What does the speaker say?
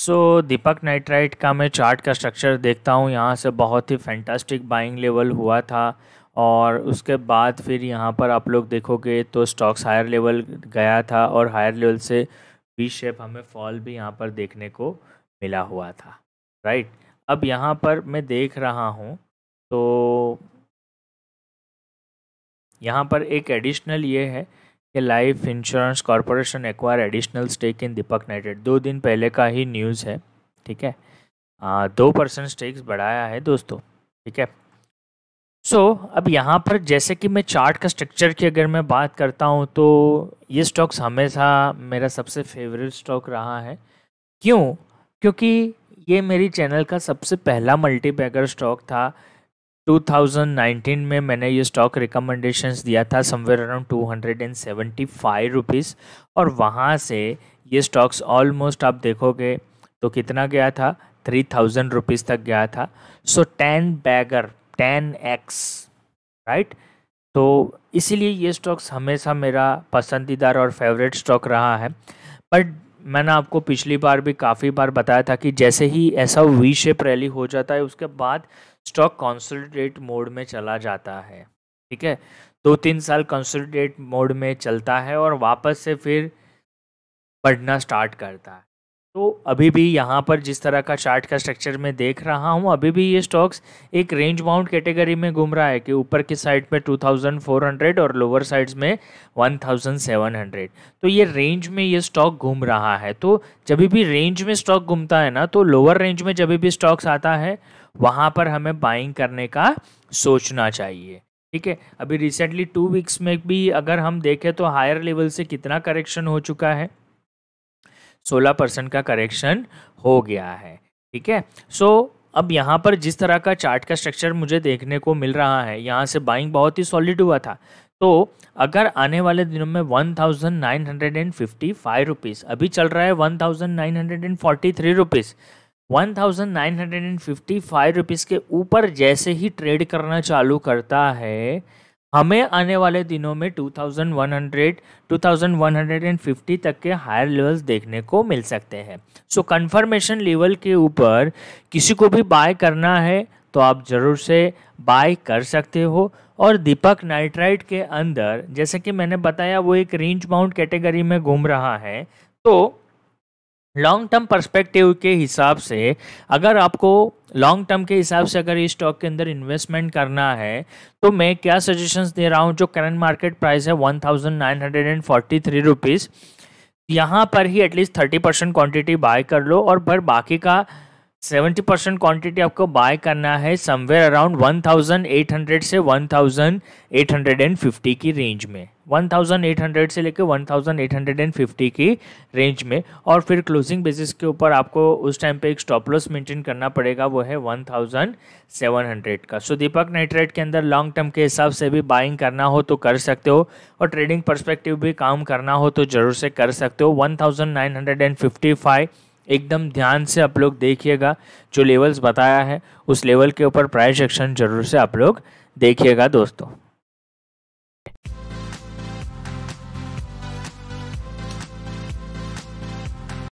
सो so, दीपक nitrite का मैं chart का स्ट्रक्चर देखता हूँ यहाँ से बहुत ही फैंटास्टिक बाइंग लेवल हुआ था और उसके बाद फिर यहाँ पर आप लोग देखोगे तो स्टॉक्स हायर लेवल गया था और हायर लेवल से बी शेप हमें फॉल भी यहाँ पर देखने को मिला हुआ था राइट अब यहाँ पर मैं देख रहा हूँ तो यहाँ पर एक एडिशनल ये है कि life insurance corporation acquire additional stake in Deepak Nitrite दो दिन पहले का ही न्यूज़ है ठीक है आ, दो परसेंट स्टेक्स बढ़ाया है दोस्तों ठीक है सो so, अब यहाँ पर जैसे कि मैं चार्ट का स्ट्रक्चर की अगर मैं बात करता हूँ तो ये स्टॉक्स हमेशा मेरा सबसे फेवरेट स्टॉक रहा है क्यों क्योंकि ये मेरी चैनल का सबसे पहला मल्टीपैगर स्टॉक था 2019 में मैंने ये स्टॉक रिकमेंडेशंस दिया था somewhere around two hundred and seventy five rupees और वहाँ से ये स्टॉक्स ऑलमोस्ट आप देखोगे तो कितना गया था थ्री थाउजेंड रुपीज़ तक गया था so ten bagger ten X right तो इसीलिए ये स्टॉक्स हमेशा मेरा पसंदीदा और फेवरेट स्टॉक रहा है बट मैंने आपको पिछली बार भी काफ़ी बार बताया था कि जैसे ही ऐसा वी शेप रैली हो जाता है उसके बाद स्टॉक कंसोलिडेट मोड में चला जाता है ठीक है दो तीन साल कंसोलिडेट मोड में चलता है और वापस से फिर बढ़ना स्टार्ट करता है तो अभी भी यहाँ पर जिस तरह का चार्ट का स्ट्रक्चर मैं देख रहा हूँ अभी भी ये स्टॉक्स एक रेंज बाउंड कैटेगरी में घूम रहा है कि ऊपर की साइड में 2400 और लोअर साइड्स में 1700 तो ये रेंज में ये स्टॉक घूम रहा है तो जब भी रेंज में स्टॉक घूमता है ना तो लोअर रेंज में जब भी स्टॉक्स आता है वहाँ पर हमें बाइंग करने का सोचना चाहिए ठीक है अभी रिसेंटली टू वीक्स में भी अगर हम देखें तो हायर लेवल से कितना करेक्शन हो चुका है सोलह परसेंट का करेक्शन हो गया है ठीक है सो अब यहाँ पर जिस तरह का चार्ट का स्ट्रक्चर मुझे देखने को मिल रहा है यहाँ से बाइंग बहुत ही सॉलिड हुआ था तो अगर आने वाले दिनों में one thousand nine hundred and fifty five rupees अभी चल रहा है one thousand nine hundred and forty three rupees one thousand nine hundred and fifty five rupees के ऊपर जैसे ही ट्रेड करना चालू करता है हमें आने वाले दिनों में 2100 2150 तक के हायर लेवल्स देखने को मिल सकते हैं सो कंफर्मेशन लेवल के ऊपर किसी को भी बाय करना है तो आप ज़रूर से बाय कर सकते हो और दीपक नाइट्राइट के अंदर जैसे कि मैंने बताया वो एक रेंज बाउंड कैटेगरी में घूम रहा है तो लॉन्ग टर्म पर्सपेक्टिव के हिसाब से अगर आपको लॉन्ग टर्म के हिसाब से अगर इस स्टॉक के अंदर इन्वेस्टमेंट करना है तो मैं क्या सजेशंस दे रहा हूँ जो करंट मार्केट प्राइस है one thousand nine hundred and forty three rupees यहाँ पर ही at least thirty percent quantity buy कर लो और पर बाकी का सेवेंटी परसेंट क्वान्टिटी आपको बाय करना है somewhere around one thousand eight hundred से one thousand eight hundred and fifty की रेंज में वन थाउजेंड एट हंड्रेड से लेकर one thousand eight hundred and fifty की रेंज में और फिर क्लोजिंग बेसिस के ऊपर आपको उस टाइम पे एक स्टॉप लॉस मेंटेन करना पड़ेगा वो है वन थाउजेंड सेवन हंड्रेड का सो दीपक नाइट्रेट के अंदर लॉन्ग टर्म के हिसाब से भी बाइंग करना हो तो कर सकते हो और ट्रेडिंग परस्पेक्टिव भी काम करना हो तो ज़रूर से कर सकते हो one thousand nine hundred and fifty five एकदम ध्यान से आप लोग देखिएगा जो लेवल्स बताया है उस लेवल के ऊपर प्राइस एक्शन जरूर से आप लोग देखिएगा दोस्तों